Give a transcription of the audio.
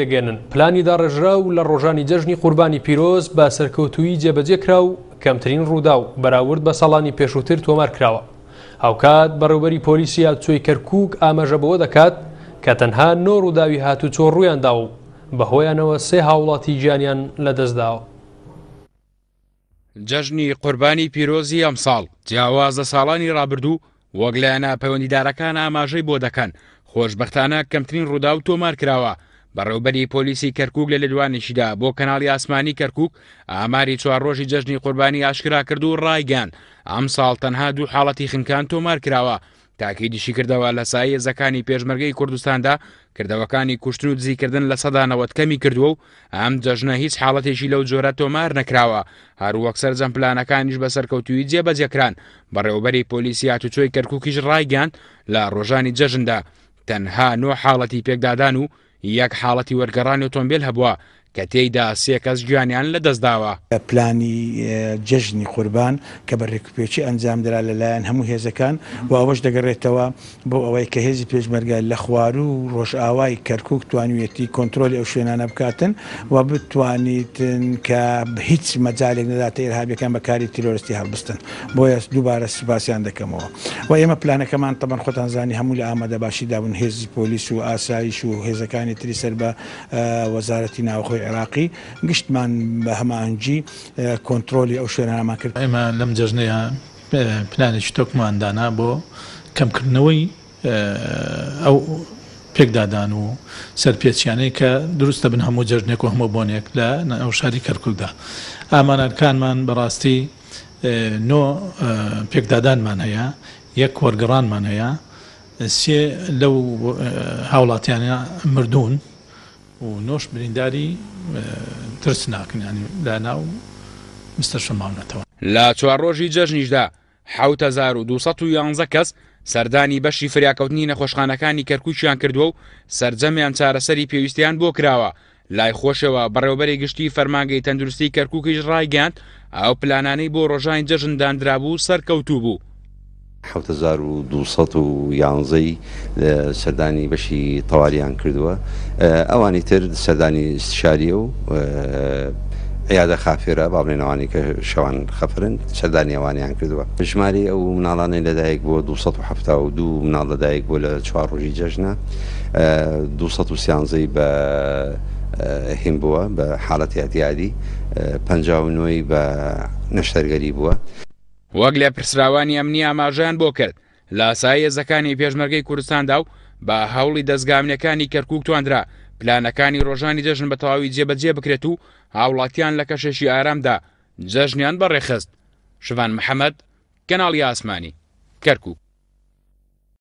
دەگەنن پلانی داڕێژرا و لە ڕۆژانی جەژنی قوربانی پیرۆز بە سەرکەوتوی جێبەجێکرا و کەمترین ڕوودا و بەراورد بە ساڵانی پێشووتر تۆمار کراوە هاوکات بەڕێوبەری پۆلیسیا چۆی کەرکک ئاماژەبەوە دەکات کە تەنها نۆ ڕووداوی هاتو چۆ ڕوویاندا و بەهۆیانەوە سێ هاوڵاتی گیانیان لەدەستداوە جەژنی قوربانی پیرۆزی ئەمساڵ جیاوازە ساڵانی ڕابردوو وەگلایەنە پەیوەندیدارەکان ئاماژەی بۆ دەکەن خۆشببختانە کەمترین ڕوودا و تۆمار کراوە بەڕێوبەری پۆلیسی کەرکک لە لەدوانیشیدا بۆ کەناڵی ئاسمانی کەرکک ئاماری چوار ڕۆژی جەژنی قوربانی ئاشکرا کرد و ڕایگەان ئەم ساڵ تەنها دوو حاڵەتی خنکان تۆمار کراوە تاکی دیشی کردەوە لە سایە زەکانی پێشمەرگەی کوردستاندا کردەوەکانی کوشتن و دزیکردن لە سەدانەوەت کەمی کردووە و ئەم جەژنە هیچ حاڵەتێکی لەو جۆرە تۆمار نەکراوە هەروەکسەر جەمپلانەکانیش بەسەرکەوتوی جێبەجەکران بەڕێوبەری پۆلیسیات و چۆی کەرککیش ڕایگەان لە ڕۆژانی جەژندا تەنها نۆ حاڵەتی پێکدادان و یەک حاڵەتی وەرگەڕانی ئۆتۆمبیل هەبووە کە تێیدا سێ کەس گویانیان لە دەستداوە پلانی جەژنی قوربان کە بەڕێکپێکی ئەنجام درا لەلایەن هەموو هێزەکان و ئەوەش دەگەڕێتەوە بۆ ئەوەی کە هێزی پێشمەرگای لە خوار و ڕۆژئاوای کەرکک توانویەتی کۆنتترۆلی ئەو شوێنانە بکاتن و بتوانیتن کە هیچ مەجاالێک نەداتە ئێرهابەکان بەکاری تیرۆستی هەڵبستن بۆیە دووبارە سوپاسیان دەکەمەوە و ئێمە پلانەکەمان تەبەن خۆتان زانی هەموو لە ئامادە باشی دابن هێزی پۆلیس و ئاسایش و هێزەکانی تری سەر بە وەزارەتی ناوخۆی عێراقی گشتمان بە هەمانجی کۆنتترۆلی ئەو شوێنەمان کرد ئێمە لەم جژنەیە پلانێکی تۆکماندانا بۆ کەمکردنەوەی ئەو پێکدادان و سەرپێچیانەی کە دروستە بن هەموو جژنێک و هەموو بۆنێک لە ئەو شاری کەرکولدا ئامانەکانمان بەڕاستی نۆ پێکدادانمان هەیە یەک وەرگڕانمان هەیە سێ لەو هاوڵاتیانە مردوون و نۆش برینداری ترس ناکنیانی لاناو مستە شەماونەتەوە لا چوار ڕۆژی جەژنیشدا 1211 کەس سەردانی بەشی فریاکەوتنی نەخۆشخانەکانی کەرکوچیان کردووە و سرجەمیان چارەسەری پێویستیان بۆ کراوە لای خۆشەوە بەڕێوبەری گشتی فەرمانگەی تەندروستی کەرککیش ڕایگەاند ئەو پلانانەی بۆ ڕۆژانی جەژنداندرابوو سەرکەوتوو بوو. 1211 سەردانی بەشی تەواریان کردووە ئەوانی تر سەردانی شاریە و یادە خافێرە باڵێنەوانی کە شەوان خەفرن چەدانیێوانیان کردووە ژماری ئەو مناڵانی لەدایک بۆ 1970 مناڵ لەدایک بۆ لە چوار ڕۆژی جەژنە 1970 بە هیم بووە بە حالڵەتی ئەتیادی پنج نوۆی بە نەشتەرگەری بووە. وەک لە پرسراوانی ئەمنی ئاماژیان بۆ کرد لە ئاسایەزەکانی پێشمەرگەی کوردستاندا و با هەوڵی دەستگامنەکانی کەرکک تواندرا پلانەکانی ڕۆژانی جەژن بە تەواوی جێبەجێ بکرێت و هاوڵاتیان لە کەشێکی ئارامدا جەژنیان بەڕێخست شوان محەممەد کەناڵی ئاسمانی کەرکک